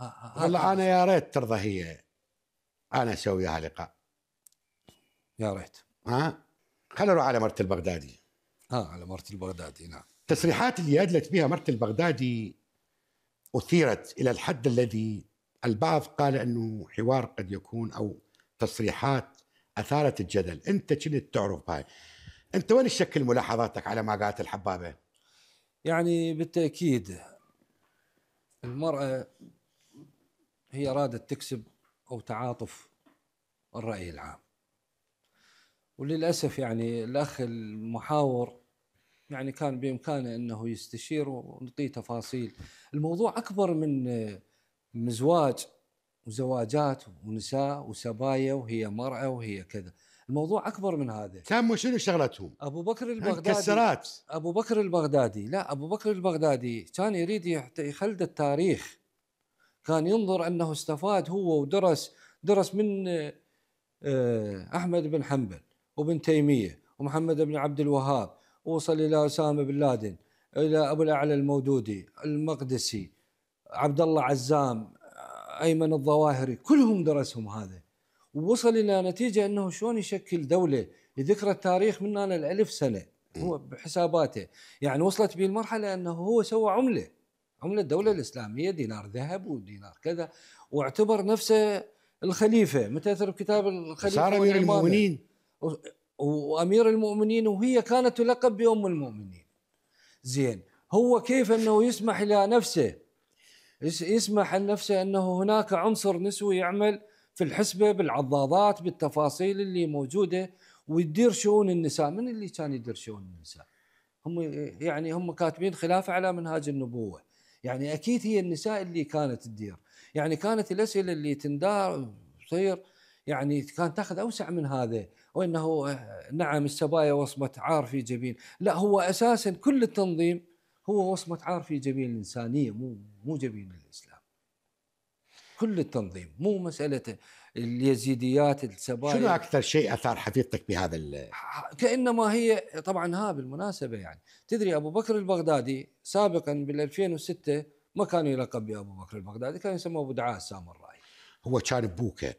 آه، آه، آه، والله انا يا ريت ترضى هي انا اسوي لها لقاء يا ريت ها خلينا نروح على مرت البغدادي اه على مرت البغدادي نعم التصريحات اللي ادلت بها مرت البغدادي اثيرت الى الحد الذي البعض قال انه حوار قد يكون او تصريحات اثارت الجدل، انت كنت تعرف بها انت وين تشكل ملاحظاتك على ما قالت الحبابه؟ يعني بالتاكيد المراه هي أرادت تكسب أو تعاطف الرأي العام وللأسف يعني الأخ المحاور يعني كان بإمكانه أنه يستشير ونعطيه تفاصيل الموضوع أكبر من مزواج وزواجات ونساء وسبايا وهي مرأة وهي كذا الموضوع اكبر من هذا كانوا شنو شغلتهم؟ ابو بكر البغدادي كسرات ابو بكر البغدادي لا ابو بكر البغدادي كان يريد يخلد التاريخ كان ينظر انه استفاد هو ودرس درس من آه، احمد بن حنبل وابن تيميه ومحمد بن عبد الوهاب ووصل الى اسامه بن لادن الى ابو الاعلى المودودي المقدسي عبد الله عزام ايمن الظواهري كلهم درسهم هذا ووصل الى نتيجه انه شلون يشكل دوله لذكرى التاريخ من انا الالف سنه هو بحساباته يعني وصلت به المرحله انه هو سوى عمله عملة الدولة الإسلامية دينار ذهب ودينار كذا واعتبر نفسه الخليفة متأثر بكتاب الخليفة صار أمير المؤمنين وأمير المؤمنين وهي كانت تلقب بأم المؤمنين زين هو كيف أنه يسمح لنفسه يسمح لنفسه أنه هناك عنصر نسوي يعمل في الحسبة بالعضاضات بالتفاصيل اللي موجودة ويدير شؤون النساء من اللي كان يدير شؤون النساء هم يعني هم كاتبين خلافة على منهاج النبوة يعني اكيد هي النساء اللي كانت تدير يعني كانت الاسئله اللي تندار تصير يعني كان تاخذ اوسع من هذا وانه آه، نعم السبايا وصمه عار في جبين لا هو اساسا كل التنظيم هو وصمه عار في جبين الانسانيه مو مو جبين الاسلام كل التنظيم مو مساله اليزيديات السبايا شنو اكثر شيء اثار حفيدتك بهذا ال... كانما هي طبعا ها بالمناسبه يعني تدري ابو بكر البغدادي سابقا بال 2006 ما كان يلقب بابو بكر البغدادي كان يسموه ابو دعاء السامرائي هو كان بوكه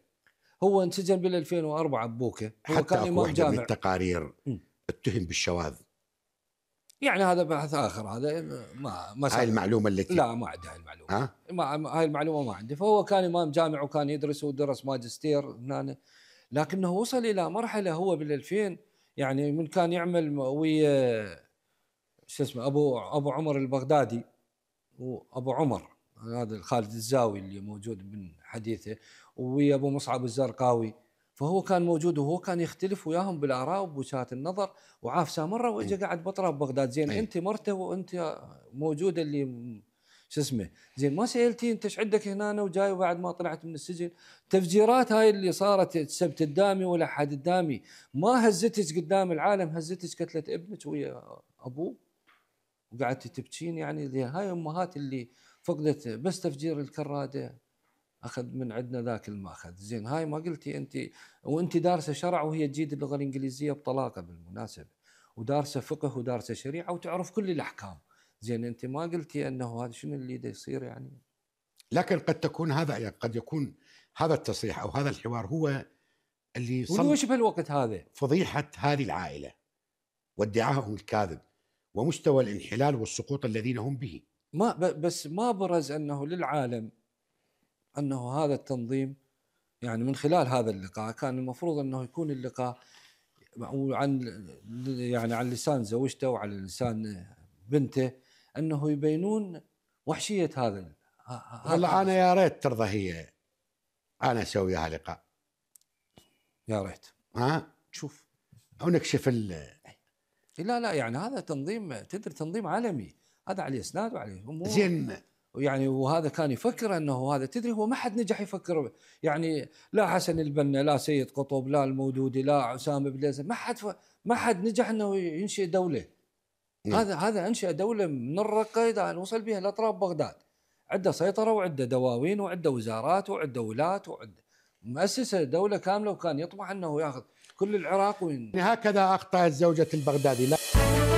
هو انسجن بال 2004 بوكه حتى كان امام جامع من التقارير اتهم بالشواذ يعني هذا بحث اخر هذا ما ما هاي المعلومه التي لا ما عندي هاي المعلومه ها؟ ما هاي المعلومه ما عندي فهو كان امام جامع وكان يدرس ودرس ماجستير هنا لكنه وصل الى مرحله هو بال 2000 يعني من كان يعمل ويا شو اسمه ابو ابو عمر البغدادي وابو عمر هذا خالد الزاوي اللي موجود من حديثه ويا ابو مصعب الزرقاوي فهو كان موجود وهو كان يختلف وياهم بالاراء وبوجهات النظر وعاف سامره واجى قاعد بطره ببغداد زين إيه. انت مرته وانت موجوده اللي شو اسمه زين ما سالتي انت ايش عندك هنا وجاي وبعد ما طلعت من السجن تفجيرات هاي اللي صارت السبت الدامي ولا حد الدامي ما هزتك قدام العالم هزتك كتله ابنك ويا ابوه وقعدتي تبكين يعني هاي امهات اللي فقدت بس تفجير الكراده اخذ من عندنا ذاك الماخذ زين هاي ما قلتي انت وانت دارسه شرع وهي تجيد اللغه الانجليزيه بطلاقه بالمناسبه ودارسه فقه ودارسه شريعه وتعرف كل الاحكام زين انت ما قلتي انه هذا شنو اللي يصير يعني لكن قد تكون هذا يعني قد يكون هذا التصريح او هذا الحوار هو اللي صار وش بهالوقت هذا فضيحه هذه العائله وادعائهم الكاذب ومستوى الانحلال والسقوط الذين هم به ما بس ما برز انه للعالم انه هذا التنظيم يعني من خلال هذا اللقاء كان المفروض انه يكون اللقاء عن يعني عن لسان زوجته وعلى لسان بنته انه يبينون وحشيه هذا والله انا يا ريت ترضى هي انا اسوي وياها لقاء يا ريت ها شوف او نكشف ال لا لا يعني هذا تنظيم تدري تنظيم عالمي هذا عليه اسناد وعليه امور زين يعني وهذا كان يفكر انه هذا تدري هو ما حد نجح يفكر يعني لا حسن البنا لا سيد قطب لا المودودي لا اسامه بن ما حد ف... ما حد نجح انه ينشئ دوله نعم. هذا هذا انشا دوله من الرقه الى وصل بها لاطراف بغداد عنده سيطره وعنده دواوين وعنده وزارات وعنده ولات وعنده مؤسسه دوله كامله وكان يطمح انه ياخذ كل العراق وين... يعني هكذا اخطا الزوجه البغدادي لا